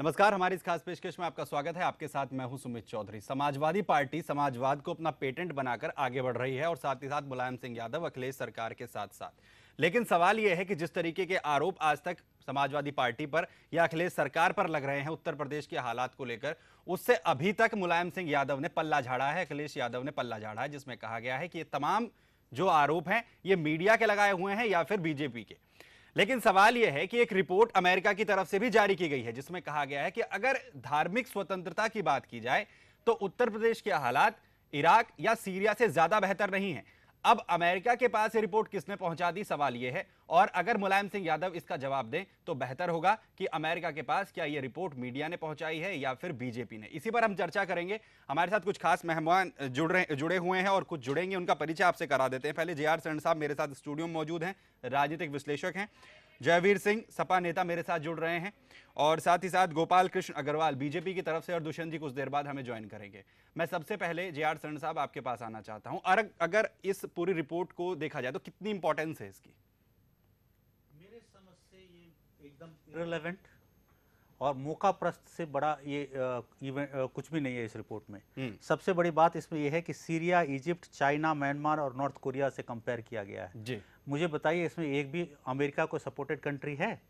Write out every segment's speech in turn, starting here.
नमस्कार हमारी इस खास पेशकश में आपका स्वागत है आपके साथ मैं हूं सुमित चौधरी समाजवादी पार्टी समाजवाद को अपना पेटेंट बनाकर आगे बढ़ रही है और साथ ही साथ मुलायम सिंह यादव अखिलेश सरकार के साथ साथ लेकिन सवाल यह है कि जिस तरीके के आरोप आज तक समाजवादी पार्टी पर या अखिलेश सरकार पर लग रहे हैं उत्तर प्रदेश के हालात को लेकर उससे अभी तक मुलायम सिंह यादव ने पल्ला झाड़ा है अखिलेश यादव ने पल्ला झाड़ा है जिसमें कहा गया है कि ये तमाम जो आरोप हैं ये मीडिया के लगाए हुए हैं या फिर बीजेपी के लेकिन सवाल यह है कि एक रिपोर्ट अमेरिका की तरफ से भी जारी की गई है जिसमें कहा गया है कि अगर धार्मिक स्वतंत्रता की बात की जाए तो उत्तर प्रदेश के हालात इराक या सीरिया से ज्यादा बेहतर नहीं है अब अमेरिका के पास ये रिपोर्ट किसने पहुंचा दी सवाल यह है और अगर मुलायम सिंह यादव इसका जवाब दें तो बेहतर होगा कि अमेरिका के पास क्या यह रिपोर्ट मीडिया ने पहुंचाई है या फिर बीजेपी ने इसी पर हम चर्चा करेंगे हमारे साथ कुछ खास मेहमान जुड़ रहे जुड़े हुए हैं और कुछ जुड़ेंगे उनका परिचय आपसे करा देते हैं पहले जे आर साहब मेरे साथ स्टूडियो में मौजूद हैं राजनीतिक विश्लेषक हैं जयवीर सिंह सपा नेता मेरे साथ जुड़ रहे हैं और साथ ही साथ गोपाल कृष्ण अग्रवाल बीजेपी की तरफ से और दुष्यंत जी कुछ देर बाद हमें ज्वाइन करेंगे मैं सबसे पहले जे आर सरण साहब आपके पास आना चाहता हूं और अगर इस पूरी रिपोर्ट को देखा जाए तो कितनी इंपॉर्टेंस है इसकी मेरे समझ से ये एकदम इरेलीवेंट और मौका प्रस्त से बड़ा ये आ, कुछ भी नहीं है इस रिपोर्ट में हम्म। सबसे बड़ी बात इसमें यह है कि सीरिया इजिप्ट चाइना म्यांमार और नॉर्थ कोरिया से कंपेयर किया गया है जी। मुझे बताइए इसमें एक भी अमेरिका को सपोर्टेड कंट्री है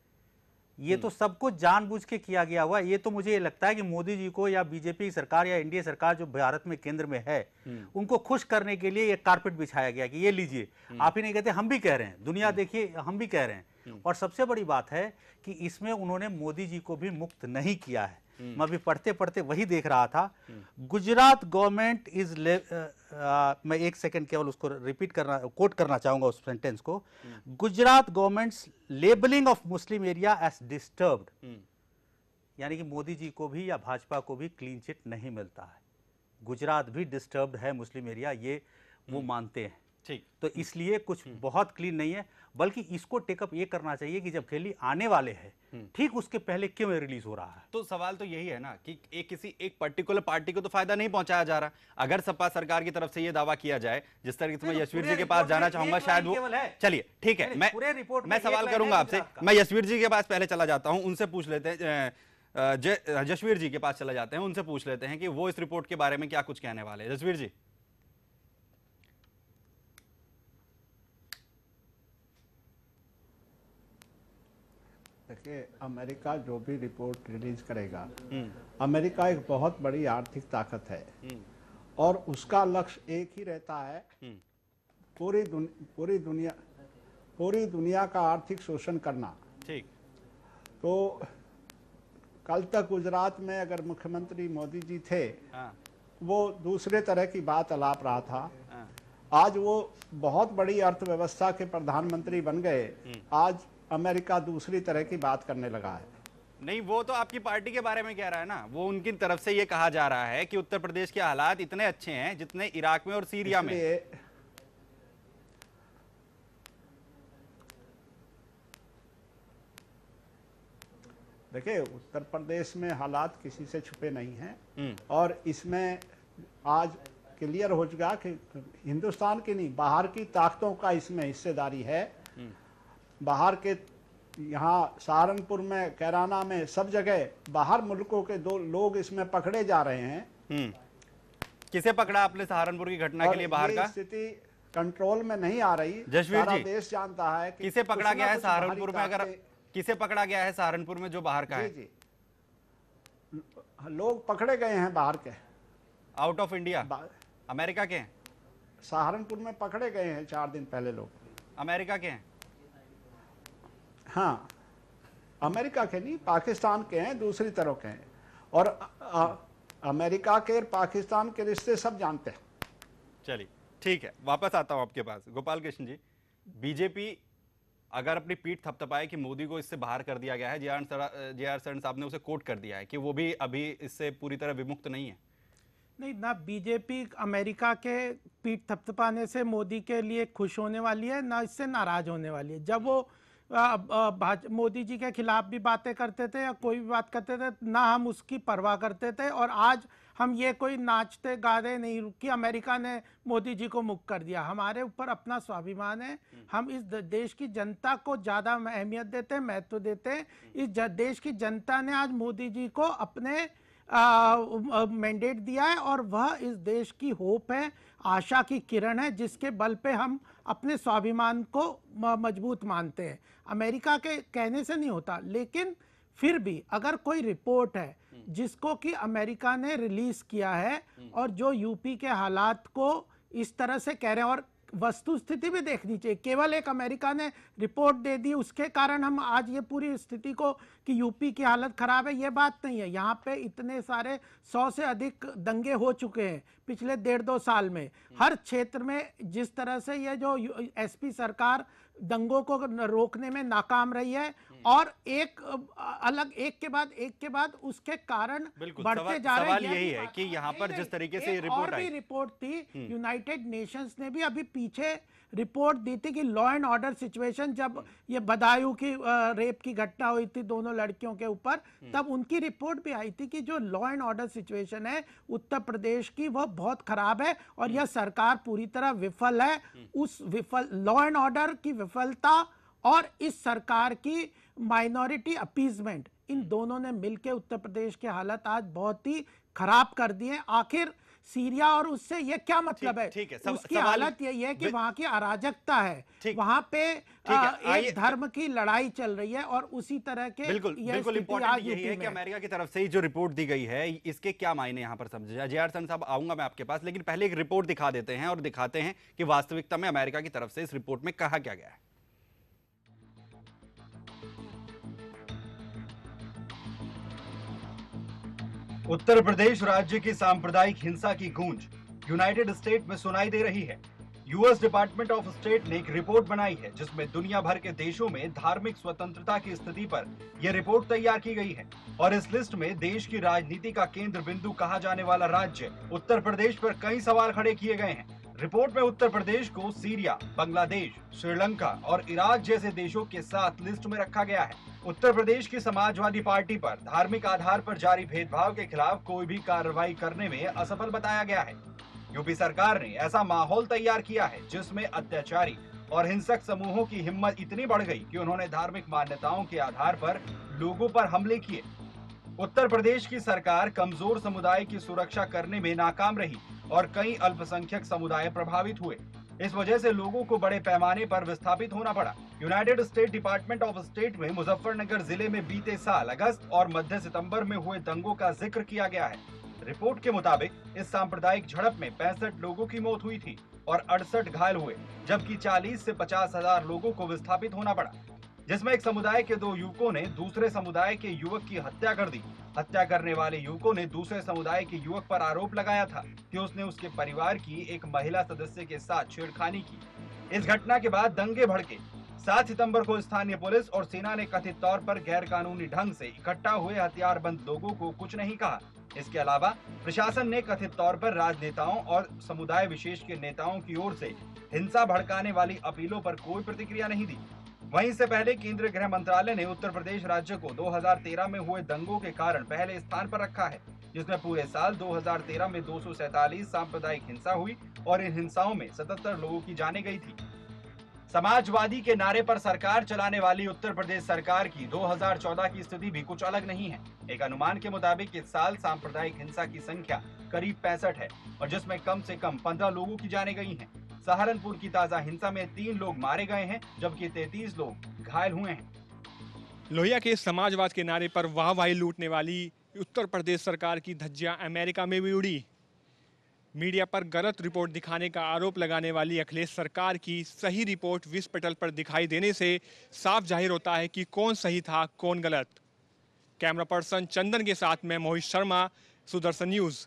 ये हम्म। तो सब कुछ जानबूझ के किया गया हुआ ये तो मुझे ये लगता है कि मोदी जी को या बीजेपी सरकार या एनडीए सरकार जो भारत में केंद्र में है हम्म। उनको खुश करने के लिए ये कारपेट बिछाया गया कि ये लीजिए आप ही नहीं कहते हम भी कह रहे हैं दुनिया देखिए हम भी कह रहे हैं हम्म। और सबसे बड़ी बात है कि इसमें उन्होंने मोदी जी को भी मुक्त नहीं किया है हम्म। मैं अभी पढ़ते पढ़ते वही देख रहा था हम्म। गुजरात गवर्नमेंट इज मैं एक सेकंड केवल उसको रिपीट करना कोट करना चाहूंगा उस सेंटेंस को Gujarat government's labelling of Muslim area as disturbed यानी कि मोदी जी को भी या भाजपा को भी क्लीन चिट नहीं मिलता है गुजरात भी डिस्टर्ब्ड है मुस्लिम एरिया ये वो मानते हैं ठीक तो हम्म। इसलिए कुछ हम्म। बहुत क्लीन नहीं है बल्कि इसको टेकअप ये करना चाहिए कि जब खेली आने वाले हैं हम्म। ठीक उसके पहले क्यों रिलीज हो रहा है तो सवाल तो यही है ना कि एक किसी एक पर्टिकुलर पार्टी को तो फायदा नहीं पहुंचाया जा रहा अगर सपा सरकार की तरफ से यह दावा किया जाए जिस तरीके से मैं तो यशवीर जी के पास जाना चाहूंगा शायद वो चलिए ठीक है मैं पूरे रिपोर्ट मैं सवाल करूंगा आपसे मैं यशवीर जी के पास पहले चला जाता हूं उनसे पूछ लेते हैं जशवीर जी के पास चले जाते हैं उनसे पूछ लेते हैं कि वो इस रिपोर्ट के बारे में क्या कुछ कहने वाले हैं जशवीर जी देखिए अमेरिका जो भी रिपोर्ट रिलीज करेगा हम्म। अमेरिका एक बहुत बड़ी आर्थिक ताकत है हम्म। और उसका लक्ष्य एक ही रहता है हम्म। पूरी दुन, पूरी दुनिया पूरी दुनिया का आर्थिक शोषण करना ठीक तो कल तक गुजरात में अगर मुख्यमंत्री मोदी जी थे आ, हाँ। वो दूसरे तरह की बात अलाप रहा था आ, हाँ। आज वो बहुत बड़ी अर्थव्यवस्था के प्रधानमंत्री बन गए आज अमेरिका दूसरी तरह की बात करने लगा है नहीं वो तो आपकी पार्टी के बारे में कह रहा है ना वो उनकी तरफ से ये कहा जा रहा है कि उत्तर प्रदेश के हालात इतने अच्छे हैं जितने इराक में और सीरिया में देखिए उत्तर प्रदेश में हालात किसी से छुपे नहीं हैं हम्म। और इसमें आज क्लियर हो चुका कि हिंदुस्तान की नहीं बाहर की ताकतों का इसमें हिस्सेदारी है बाहर के यहाँ सहारनपुर में कैराना में सब जगह बाहर मुल्कों के दो लोग इसमें पकड़े जा रहे हैं हम्म। किसे पकड़ा आपने सहारनपुर की घटना के लिए बाहर का स्थिति कंट्रोल में नहीं आ रही जशवीर जी देश जानता है कि किसे पकड़ा गया है सहारनपुर में अगर किसे पकड़ा गया है सहारनपुर में जो बाहर का है जी लोग पकड़े गए हैं बाहर के आउट ऑफ इंडिया अमेरिका के सहारनपुर में पकड़े गए हैं चार दिन पहले लोग अमेरिका के हैं हाँ अमेरिका के नहीं पाकिस्तान के हैं दूसरी तरह के हैं और आ, अमेरिका के और पाकिस्तान के रिश्ते सब जानते हैं चलिए ठीक है वापस आता हूँ आपके पास गोपाल कृष्ण जी बीजेपी अगर अपनी पीठ थपथपाए कि मोदी को इससे बाहर कर दिया गया है J R J R Saran साहब ने उसे कोट कर दिया है कि वो भी अभी इससे पूरी तरह विमुक्त नहीं है नहीं ना बीजेपी अमेरिका के पीठ थपथपाने से मोदी के लिए खुश होने वाली है ना इससे नाराज होने वाली है जब वो मोदी जी के खिलाफ भी बातें करते थे या कोई भी बात करते थे ना हम उसकी परवाह करते थे और आज हम ये कोई नाचते गाते नहीं रुकी अमेरिका ने मोदी जी को मुक्त कर दिया हमारे ऊपर अपना स्वाभिमान है हम इस देश की जनता को ज़्यादा अहमियत देते महत्व तो देते इस देश की जनता ने आज मोदी जी को अपने मैंडेट दिया है और वह इस देश की होप है आशा की किरण है जिसके बल पे हम अपने स्वाभिमान को मजबूत मानते हैं अमेरिका के कहने से नहीं होता लेकिन फिर भी अगर कोई रिपोर्ट है जिसको कि अमेरिका ने रिलीज किया है हम्म। और जो यूपी के हालात को इस तरह से कह रहे हैं और वस्तु स्थिति भी देखनी चाहिए केवल एक अमेरिका ने रिपोर्ट दे दी उसके कारण हम आज ये पूरी स्थिति को कि यूपी की हालत ख़राब है ये बात नहीं है यहाँ पे इतने सारे सौ से अधिक दंगे हो चुके हैं पिछले डेढ़ दो साल में हर क्षेत्र में जिस तरह से ये जो एसपी सरकार दंगों को रोकने में नाकाम रही है हम्म। और एक अलग एक के बाद एक के बाद उसके कारण बढ़ते जा रहे हैं यही, यही है कि यहाँ पर जिस तरीके से रिपोर्ट और भी रिपोर्ट थी हम्म। यूनाइटेड नेशंस ने भी अभी पीछे रिपोर्ट दी थी कि लॉ एंड ऑर्डर सिचुएशन जब हम्म। ये बदायूं की रेप की घटना हुई थी दोनों लड़कियों के ऊपर हम्म। तब उनकी रिपोर्ट भी आई थी कि जो लॉ एंड ऑर्डर सिचुएशन है उत्तर प्रदेश की वह बहुत खराब है और यह हम्म। सरकार पूरी तरह विफल है उस विफल लॉ एंड ऑर्डर की विफलता और इस सरकार की माइनॉरिटी अपीजमेंट इन दोनों ने मिलकर उत्तर प्रदेश की हालत आज बहुत ही खराब कर दिए आखिर सीरिया और उससे ये क्या मतलब है ठीक है सब, उसकी हालत यही है कि वहाँ की अराजकता है वहाँ पे आ, एक धर्म की लड़ाई चल रही है और उसी तरह के बिल्कुल बिल्कुल इंपॉर्टेंट यही है कि अमेरिका की तरफ से ही जो रिपोर्ट दी गई है इसके क्या मायने यहाँ पर समझे जे आर साहब आऊंगा मैं आपके पास लेकिन पहले एक रिपोर्ट दिखा देते हैं और दिखाते हैं कि वास्तविकता में अमेरिका की तरफ से इस रिपोर्ट में कहा क्या गया है उत्तर प्रदेश राज्य की सांप्रदायिक हिंसा की गूंज यूनाइटेड स्टेट में सुनाई दे रही है यूएस डिपार्टमेंट ऑफ स्टेट ने एक रिपोर्ट बनाई है जिसमें दुनिया भर के देशों में धार्मिक स्वतंत्रता की स्थिति पर यह रिपोर्ट तैयार की गई है और इस लिस्ट में देश की राजनीति का केंद्र बिंदु कहा जाने वाला राज्य उत्तर प्रदेश पर कई सवाल खड़े किए गए हैं रिपोर्ट में उत्तर प्रदेश को सीरिया बांग्लादेश श्रीलंका और इराक जैसे देशों के साथ लिस्ट में रखा गया है उत्तर प्रदेश की समाजवादी पार्टी पर धार्मिक आधार पर जारी भेदभाव के खिलाफ कोई भी कार्रवाई करने में असफल बताया गया है यूपी सरकार ने ऐसा माहौल तैयार किया है जिसमें अत्याचारी और हिंसक समूहों की हिम्मत इतनी बढ़ गई कि उन्होंने धार्मिक मान्यताओं के आधार पर लोगों पर हमले किए उत्तर प्रदेश की सरकार कमजोर समुदाय की सुरक्षा करने में नाकाम रही और कई अल्पसंख्यक समुदाय प्रभावित हुए इस वजह से लोगों को बड़े पैमाने पर विस्थापित होना पड़ा United State Department of State में मुजफ्फरनगर जिले में बीते साल अगस्त और मध्य सितंबर में हुए दंगों का जिक्र किया गया है रिपोर्ट के मुताबिक इस सांप्रदायिक झड़प में पैंसठ लोगों की मौत हुई थी और अड़सठ घायल हुए जबकि 40 से पचास हजार लोगों को विस्थापित होना पड़ा जिसमें एक समुदाय के दो युवकों ने दूसरे समुदाय के युवक की हत्या कर दी हत्या करने वाले युवकों ने दूसरे समुदाय के युवक पर आरोप लगाया था कि उसने उसके परिवार की एक महिला सदस्य के साथ छेड़खानी की इस घटना के बाद दंगे भड़के सात सितंबर को स्थानीय पुलिस और सेना ने कथित तौर पर गैर कानूनी ढंग से इकट्ठा हुए हथियारबंद लोगों को कुछ नहीं कहा इसके अलावा प्रशासन ने कथित तौर पर राजनेताओं और समुदाय विशेष के नेताओं की ओर से हिंसा भड़काने वाली अपीलों पर कोई प्रतिक्रिया नहीं दी वहीं से पहले केंद्रीय गृह मंत्रालय ने उत्तर प्रदेश राज्य को 2013 में हुए दंगों के कारण पहले स्थान पर रखा है जिसमें पूरे साल 2013 में दो सांप्रदायिक हिंसा हुई और इन हिंसाओं में 77 लोगों की जाने गई थी समाजवादी के नारे पर सरकार चलाने वाली उत्तर प्रदेश सरकार की 2014 की स्थिति भी कुछ अलग नहीं है एक अनुमान के मुताबिक इस साल सांप्रदायिक हिंसा की संख्या करीब पैंसठ है और जिसमें कम से कम पंद्रह लोगों की जाने गई हैं। सहारनपुर की ताजा हिंसा में तीन लोग मारे गए हैं जबकि तैतीस लोग घायल हुए हैं लोहिया के समाजवाद के नारे पर वाह वाही लूटने वाली उत्तर प्रदेश सरकार की धज्जियां अमेरिका में भी उड़ी मीडिया पर गलत रिपोर्ट दिखाने का आरोप लगाने वाली अखिलेश सरकार की सही रिपोर्ट विश्व पटल पर दिखाई देने से साफ जाहिर होता है कि कौन सही था कौन गलत कैमरा पर्सन चंदन के साथ में मोहित शर्मा सुदर्शन न्यूज़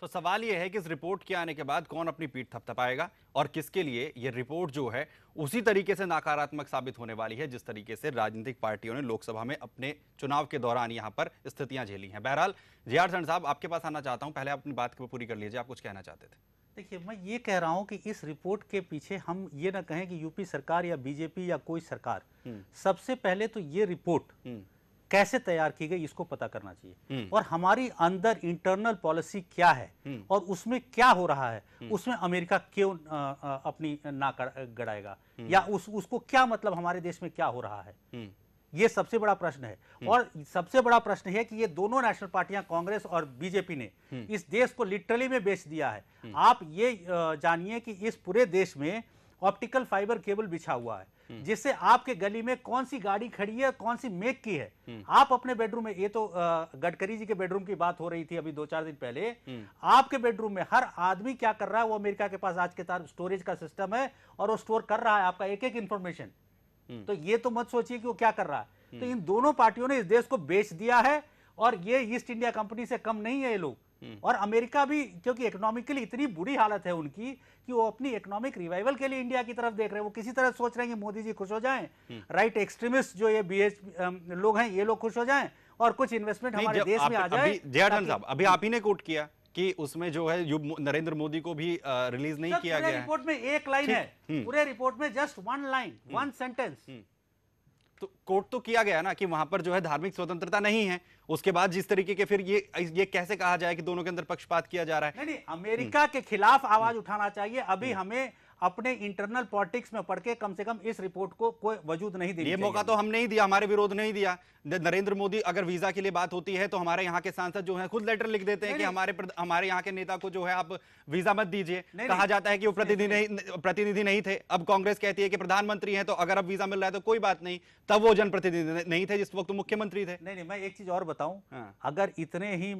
तो सवाल यह है कि इस रिपोर्ट के आने के बाद कौन अपनी पीठ थपथपाएगा और किसके लिए यह रिपोर्ट जो है उसी तरीके से नकारात्मक साबित होने वाली है जिस तरीके से राजनीतिक पार्टियों ने लोकसभा में अपने चुनाव के दौरान यहां पर स्थितियां झेली हैं बहरहाल जे आर साहब आपके पास आना चाहता हूं पहले आप अपनी बात को पूरी कर लीजिए आप कुछ कहना चाहते थे देखिए मैं ये कह रहा हूँ कि इस रिपोर्ट के पीछे हम ये ना कहें कि यूपी सरकार या बीजेपी या कोई सरकार हम्म। सबसे पहले तो ये रिपोर्ट हम्म। कैसे तैयार की गई इसको पता करना चाहिए हम्म। और हमारी अंदर इंटरनल पॉलिसी क्या है हम्म। और उसमें क्या हो रहा है हम्म। उसमें अमेरिका क्यों अपनी ना गड़ाएगा या उस उसको क्या मतलब हमारे देश में क्या हो रहा है ये सबसे बड़ा प्रश्न है और सबसे बड़ा प्रश्न है कि ये दोनों नेशनल पार्टियां कांग्रेस और बीजेपी ने इस देश को लिटरली में बेच दिया है आप ये जानिए कि इस पूरे देश में ऑप्टिकल फाइबर केबल बिछा हुआ है हम्म। जिससे आपके गली में कौन सी गाड़ी खड़ी है कौन सी मेक की है हम्म। आप अपने बेडरूम में ये तो गडकरी जी के बेडरूम की बात हो रही थी अभी दो चार दिन पहले हम्म। आपके बेडरूम में हर आदमी क्या कर रहा है वो अमेरिका के पास आज के तार स्टोरेज का सिस्टम है और वो स्टोर कर रहा है आपका एक एक इंफॉर्मेशन तो ये तो मत सोचिए कि वो क्या कर रहा है तो इन दोनों पार्टियों ने इस देश को बेच दिया है और ये ईस्ट इंडिया कंपनी से कम नहीं है ये लोग हम्म। और अमेरिका भी क्योंकि इकोनॉमिकली इतनी बुरी हालत है उनकी कि वो अपनी इकोनॉमिक रिवाइवल के लिए इंडिया की तरफ देख रहे हैं वो किसी तरह सोच रहे हैं कि मोदी जी खुश हो जाएं राइट हम्म। एक्सट्रीमिस्ट जो ये बीएच लोग हैं ये लोग खुश हो जाएं और कुछ इन्वेस्टमेंट हमारे देश में आ जाए जयाठन साहब अभी आप ही ने कोट किया कि उसमें जो है नरेंद्र मोदी को भी रिलीज नहीं किया गया रिपोर्ट में एक लाइन है हम्म। पूरे रिपोर्ट में just one line one sentence तो कोर्ट तो किया गया ना कि वहां पर जो है धार्मिक स्वतंत्रता नहीं है उसके बाद जिस तरीके के फिर ये ये कैसे कहा जाए कि दोनों के अंदर पक्षपात किया जा रहा है नहीं, नहीं अमेरिका के खिलाफ आवाज उठाना चाहिए अभी हम्म। हमें अपने इंटरनल पॉलिटिक्स में पढ़ के कम से कम इस रिपोर्ट को कोई वजूद नहीं दी ये मौका तो हम नहीं दिया हमारे विरोध नहीं दिया नरेंद्र मोदी अगर वीजा के लिए बात होती है तो हमारे यहाँ के सांसद जो है खुद लेटर लिख देते हैं कि हमारे हमारे यहाँ के नेता को जो है आप वीजा मत दीजिए कहा जाता है कि वो प्रतिनिधि नहीं प्रतिनिधि नहीं थे अब कांग्रेस कहती है कि प्रधानमंत्री है तो अगर अब वीजा मिल रहा है तो कोई बात नहीं तब वो जनप्रतिनिधि नहीं थे जिस वक्त मुख्यमंत्री थे नहीं नहीं मैं एक चीज और बताऊं हाँ। अगर इतने ही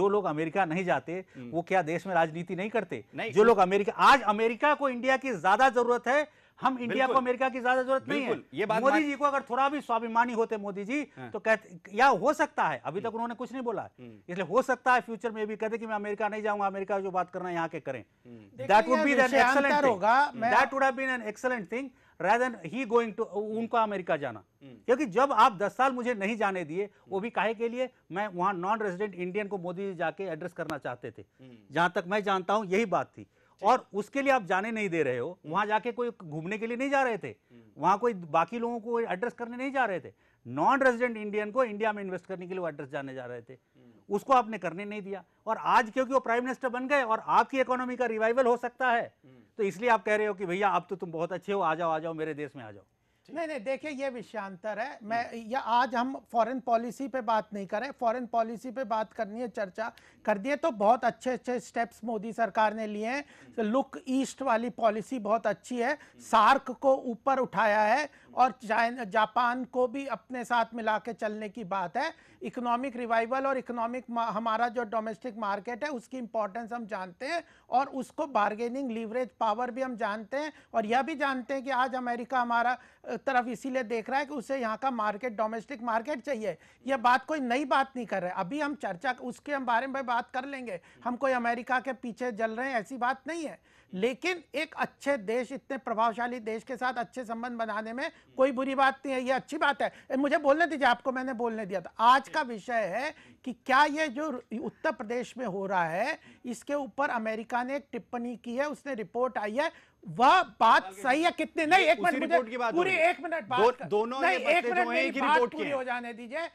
जो लोग अमेरिका नहीं जाते हम्म। वो क्या देश में राजनीति नहीं करते जो लोग अमेरिका आज अमेरिका को इंडिया की ज्यादा जरूरत है हम इंडिया को अमेरिका की ज्यादा जरूरत नहीं है ये बात मोदी जी को अगर थोड़ा भी स्वाभिमानी होते मोदी जी हाँ। तो कहते या हो सकता है अभी हम्म। तक उन्होंने कुछ नहीं बोला हम्म। इसलिए हो सकता है फ्यूचर में भी कहते कि मैं अमेरिका नहीं जाऊंगा अमेरिका जो बात करना यहाँ के करें दैट वुड बी एक्सलेंट होगा that would been an excellent thing rather he going to उनको अमेरिका जाना hmm. क्योंकि जब आप 10 साल मुझे नहीं जाने दिए वो भी काहे के लिए मैं वहां नॉन रेजिडेंट इंडियन को मोदी जी जाके एड्रेस करना चाहते थे hmm. जहां तक मैं जानता हूं यही बात थी और उसके लिए आप जाने नहीं दे रहे हो हम्म। वहां जाके कोई घूमने के लिए नहीं जा रहे थे हम्म। वहां कोई बाकी लोगों को एड्रेस करने नहीं जा रहे थे नॉन रेजिडेंट इंडियन को इंडिया में इन्वेस्ट करने के लिए एड्रेस जाने जा रहे थे हम्म। उसको आपने करने नहीं दिया और आज क्योंकि वो प्राइम मिनिस्टर बन गए और आपकी इकोनॉमी का रिवाइवल हो सकता है तो इसलिए आप कह रहे हो कि भैया अब तो तुम बहुत अच्छे हो आ जाओ आ जाओ मेरे देश में आ जाओ नहीं नहीं देखिए ये विषयांतर है हम्म। मैं ये आज हम फॉरेन पॉलिसी पे बात नहीं करें फॉरेन पॉलिसी पे बात करनी है चर्चा कर दिए तो बहुत अच्छे अच्छे स्टेप्स मोदी सरकार ने लिए हैं लुक हम्म। ईस्ट वाली पॉलिसी बहुत अच्छी है हम्म। सार्क को ऊपर उठाया है और जापान को भी अपने साथ मिला के चलने की बात है इकोनॉमिक रिवाइवल और इकोनॉमिक हमारा जो डोमेस्टिक मार्केट है उसकी इंपॉर्टेंस हम जानते हैं और उसको बार्गेनिंग लीवरेज पावर भी हम जानते हैं और यह भी जानते हैं कि आज अमेरिका हमारा तरफ इसीलिए देख रहा है कि उसे यहाँ का मार्केट डोमेस्टिक मार्केट चाहिए यह बात कोई नई बात नहीं कर रहे अभी हम चर्चा उसके हम बारे में बात कर लेंगे हम कोई अमेरिका के पीछे जल रहे हैं ऐसी बात नहीं है लेकिन एक अच्छे देश इतने प्रभावशाली देश के साथ अच्छे संबंध बनाने में कोई बुरी बात नहीं है ये अच्छी बात है मुझे बोलने दीजिए आपको मैंने बोलने दिया था आज का विषय है कि क्या ये जो उत्तर प्रदेश में हो रहा है इसके ऊपर अमेरिका ने एक टिप्पणी की है उसने रिपोर्ट आई है वह बात सही है कितने नहीं एक मिनट पूरी एक मिनट दोनों एक मिनट पूरी हो जाने दीजिए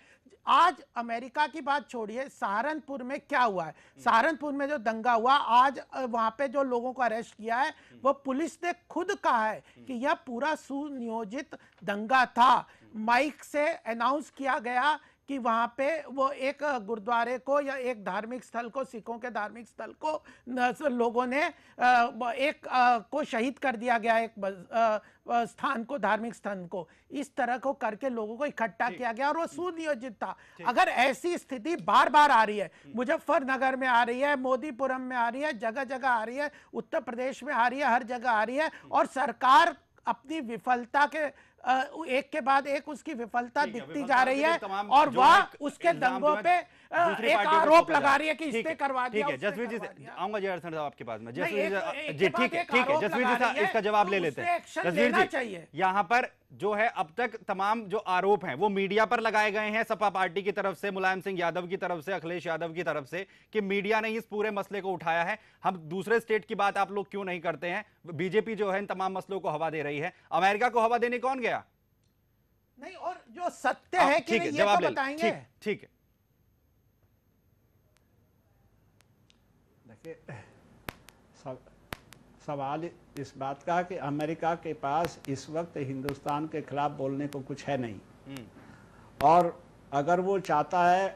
आज अमेरिका की बात छोड़िए सहारनपुर में क्या हुआ है सहारनपुर में जो दंगा हुआ आज वहां पे जो लोगों को अरेस्ट किया है हम्म। वो पुलिस ने खुद कहा है हम्म। कि यह पूरा सुनियोजित दंगा था माइक से अनाउंस किया गया कि वहाँ पे वो एक गुरुद्वारे को या एक धार्मिक स्थल को सिखों के धार्मिक स्थल को लोगों ने एक को शहीद कर दिया गया एक स्थान को धार्मिक स्थान को इस तरह को करके लोगों को इकट्ठा किया गया और वो सुनियोजित था अगर ऐसी स्थिति बार बार आ रही है हम्म। मुजफ्फरनगर में आ रही है मोदीपुरम में आ रही है जगह जगह आ रही है उत्तर प्रदेश में आ रही है हर जगह आ रही है हम्म। और सरकार अपनी विफलता के एक के बाद एक उसकी विफलता दिखती जा रही है और वह उसके दंगों पे एक आरोप लगा रही है कि इस पे करवा दिया ठीक है जसवीर जी आऊंगा साहब आपके पास में जसवीर जी ठीक है ठीक है जसवीर जी साहब इसका जवाब ले लेते हैं जसवीर जी यहाँ पर जो है अब तक तमाम जो आरोप हैं वो मीडिया पर लगाए गए हैं सपा पार्टी की तरफ से मुलायम सिंह यादव की तरफ से अखिलेश यादव की तरफ से कि मीडिया ने इस पूरे मसले को उठाया है हम दूसरे स्टेट की बात आप लोग क्यों नहीं करते हैं बीजेपी जो है इन तमाम मसलों को हवा दे रही है अमेरिका को हवा देने कौन गया नहीं और जो सत्य है कि नहीं ये तो बताएंगे ठीक है देखिए सब सवाल इस बात का कि अमेरिका के पास इस वक्त हिंदुस्तान के खिलाफ बोलने को कुछ है नहीं हम्म। और अगर वो चाहता है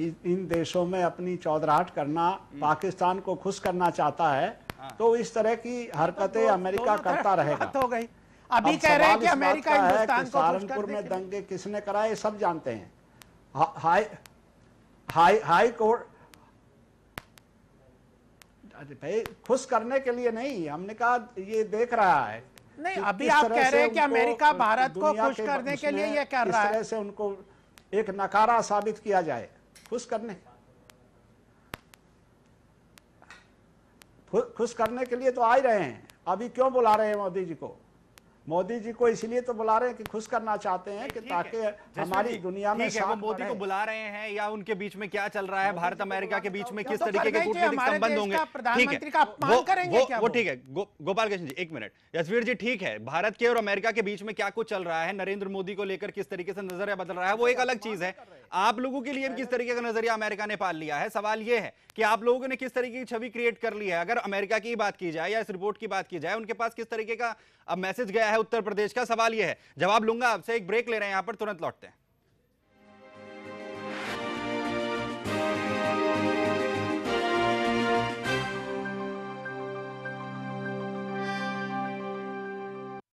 इन देशों में अपनी चौधराहट करना हम्म। पाकिस्तान को खुश करना चाहता है हाँ। तो इस तरह की तो हरकतें तो अमेरिका करता रहेगा हो गई अभी कह रहे हैं कि अमेरिका हिंदुस्तान को सहारनपुर में दंगे किसने कराए सब जानते हैं हाई हाई हाई कोर्ट भाई खुश करने के लिए नहीं हमने कहा ये देख रहा है नहीं अभी आप कह रहे हैं कि अमेरिका भारत को खुश करने के लिए ये कर रहा है इस तरह से उनको एक नकारा साबित किया जाए खुश करने खुश करने के लिए तो आ ही रहे हैं अभी क्यों बुला रहे हैं मोदी जी को मोदी जी को इसलिए तो बुला रहे हैं कि खुश करना चाहते हैं कि ताकि हमारी दुनिया में वो मोदी को बुला रहे हैं या उनके बीच में क्या चल रहा है भारत अमेरिका के बीच में किस तो तरीके के कूटनीतिक संबंध होंगे ठीक है वो ठीक है गोपाल कृष्ण जी एक मिनट यशवीर जी ठीक है भारत के और अमेरिका के बीच में क्या कुछ चल रहा है नरेंद्र मोदी को लेकर किस तरीके से नजर बदल रहा है वो एक अच्छा, अलग चीज है आप लोगों के लिए किस तरीके का नजरिया अमेरिका ने पाल लिया है सवाल यह है कि आप लोगों ने किस तरीके की छवि क्रिएट कर ली है अगर अमेरिका की बात की जाए या इस रिपोर्ट की बात की जाए उनके पास किस तरीके का अब मैसेज गया है उत्तर प्रदेश का सवाल यह है जवाब लूंगा आपसे एक ब्रेक ले रहे हैं यहां पर तुरंत लौटते हैं